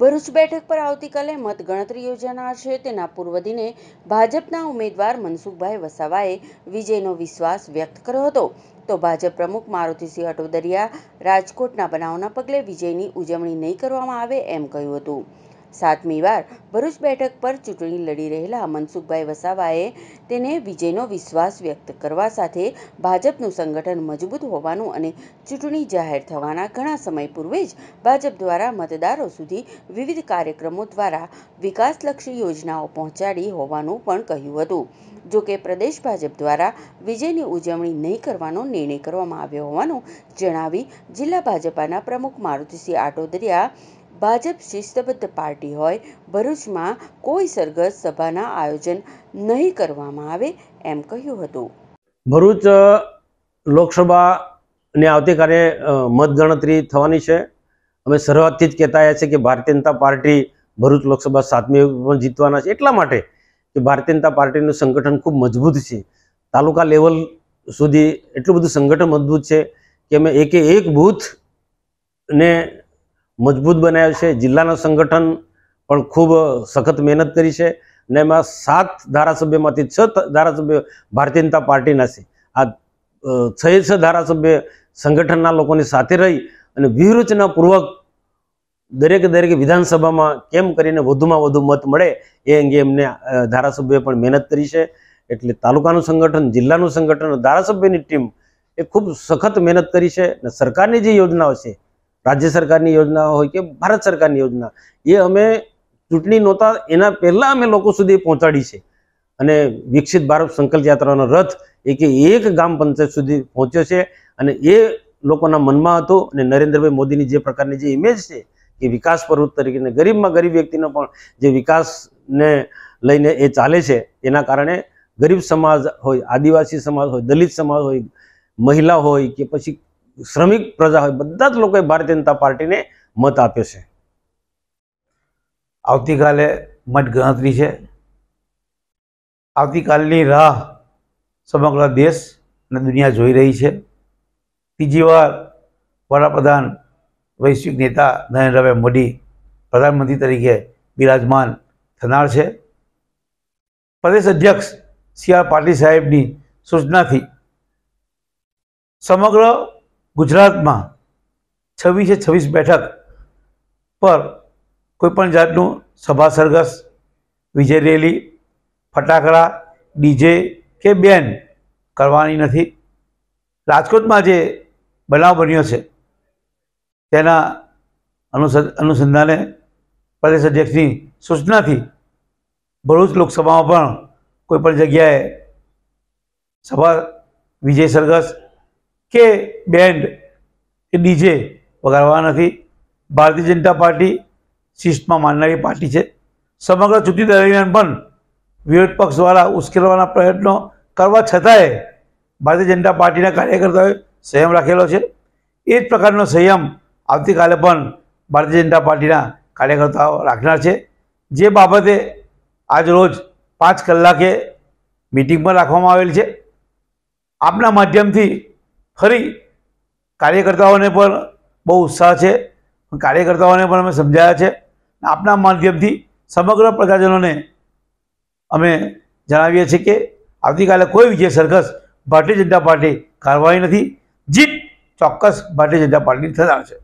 ભરૂચ બેઠક પર આવતીકાલે મતગણતરી યોજાનાર છે તેના પૂર્વ દિને ભાજપના ઉમેદવાર મનસુખભાઈ વસાવાએ વિજયનો વિશ્વાસ વ્યક્ત કર્યો હતો તો ભાજપ પ્રમુખ મારુતિસિંહ અટોદરિયા રાજકોટના બનાવના પગલે વિજયની ઉજવણી નહીં કરવામાં આવે એમ કહ્યું હતું સાતમી વાર ભરૂચ બેઠક પર ચૂંટણી લડી રહેલા મનસુખભાઈ વસાવાએ તેને વિજયનો વિશ્વાસ વ્યક્ત કરવા સાથે ભાજપનું સંગઠન મજબૂત હોવાનું અને ચૂંટણી જાહેર થવાના ઘણા સમય પૂર્વે જ ભાજપ દ્વારા મતદારો સુધી વિવિધ કાર્યક્રમો દ્વારા વિકાસલક્ષી યોજનાઓ પહોંચાડી હોવાનું પણ કહ્યું હતું જોકે પ્રદેશ ભાજપ દ્વારા વિજયની ઉજવણી નહીં કરવાનો નિર્ણય કરવામાં આવ્યો હોવાનું જણાવી જિલ્લા ભાજપાના પ્રમુખ મારુતિસિંહ આટોદરિયા ભાજપ શિસ્તબદ્ધ પાર્ટી હોય ભરૂચમાં કોઈ સરઘસ સભાના આયોજન નહીં કરવામાં આવે એમ કહ્યું હતું ભરૂચ લોકસભાની આવતીકાલે મતગણતરી થવાની છે અમે શરૂઆતથી જ કહેતા આવ્યા છે કે ભારતીય જનતા પાર્ટી ભરૂચ લોકસભા સાતમી પણ જીતવાના છે એટલા માટે કે ભારતીય જનતા પાર્ટીનું સંગઠન ખૂબ મજબૂત છે તાલુકા લેવલ સુધી એટલું બધું સંગઠન મજબૂત છે કે અમે એકે એક ને મજબૂત બનાવ્યો છે જિલ્લાનું સંગઠન પણ ખૂબ સખત મહેનત કરી છે ને એમાં સાત ધારાસભ્યમાંથી છ ધારાસભ્ય ભારતીય જનતા પાર્ટીના છે આ છ છ ધારાસભ્ય સંગઠનના લોકોની સાથે રહી અને વ્યૂહરચનાપૂર્વક દરેકે દરેક વિધાનસભામાં કેમ કરીને વધુમાં વધુ મત મળે એ અંગે એમને ધારાસભ્યોએ પણ મહેનત કરી છે એટલે તાલુકાનું સંગઠન જિલ્લાનું સંગઠન ધારાસભ્યની ટીમ એ ખૂબ સખત મહેનત કરી છે અને સરકારની જે યોજનાઓ છે રાજ્ય સરકારની યોજના હોય કે ભારત સરકારની યોજના એ અમે ચૂંટણી નહોતા એના પહેલાં અમે લોકો સુધી પહોંચાડી છે અને વિકસિત ભારત સંકલ્પ યાત્રાનો રથ એક એક ગામ પંચાયત સુધી પહોંચ્યો છે અને એ લોકોના મનમાં હતો અને નરેન્દ્રભાઈ મોદીની જે પ્રકારની જે ઇમેજ છે કે વિકાસ પર્વત તરીકે ગરીબમાં ગરીબ વ્યક્તિનો પણ જે વિકાસને લઈને એ ચાલે છે એના કારણે ગરીબ સમાજ હોય આદિવાસી સમાજ હોય દલિત સમાજ હોય મહિલા હોય કે પછી શ્રમિક પ્રજા હોય બધા જ લોકોએ ભારતીય જનતા પાર્ટીને મત આપ્યો છે આવતીકાલે મત ગણતરી છે આવતીકાલની રાહ સમગ્ર દેશ અને દુનિયા જોઈ રહી છે ત્રીજી વાર વડાપ્રધાન વૈશ્વિક નેતા નરેન્દ્રભાઈ મોદી પ્રધાનમંત્રી તરીકે બિરાજમાન થનાર છે પ્રદેશ અધ્યક્ષ સી આર પાટીલ સાહેબની સૂચનાથી સમગ્ર ગુજરાતમાં છવ્વીસે છવ્વીસ બેઠક પર કોઈપણ જાતનું સભા સરઘસ વિજય રેલી ફટાકડા ડીજે કે બેન કરવાની નથી રાજકોટમાં જે બનાવ બન્યો છે તેના અનુસંધાને પ્રદેશ અધ્યક્ષની સૂચનાથી ભરૂચ લોકસભામાં પણ કોઈપણ જગ્યાએ સભા વિજય સરઘસ કે બેન્ડ કે ડીજે વગાડવા નથી ભારતીય જનતા પાર્ટી શિસ્તમાં માનનારી પાર્ટી છે સમગ્ર ચૂંટણી દરમિયાન પણ વિરોધ પક્ષ દ્વારા ઉશ્કેરવાના પ્રયત્નો કરવા છતાંય ભારતીય જનતા પાર્ટીના કાર્યકર્તાઓએ સંયમ રાખેલો છે એ જ પ્રકારનો સંયમ આવતીકાલે પણ ભારતીય જનતા પાર્ટીના કાર્યકર્તાઓ રાખનાર છે જે બાબતે આજરોજ પાંચ કલાકે મિટિંગ પણ રાખવામાં આવેલ છે આપના માધ્યમથી ફરી કાર્યકર્તાઓને પણ બહુ ઉત્સાહ છે કાર્યકર્તાઓને પણ અમે સમજાયા છે આપના માધ્યમથી સમગ્ર પ્રજાજનોને અમે જણાવીએ છીએ કે આવતીકાલે કોઈ વિજય સરઘસ ભારતીય જનતા પાર્ટી કારવાઈ નથી જીત ચોક્કસ ભારતીય જનતા પાર્ટી થનાર છે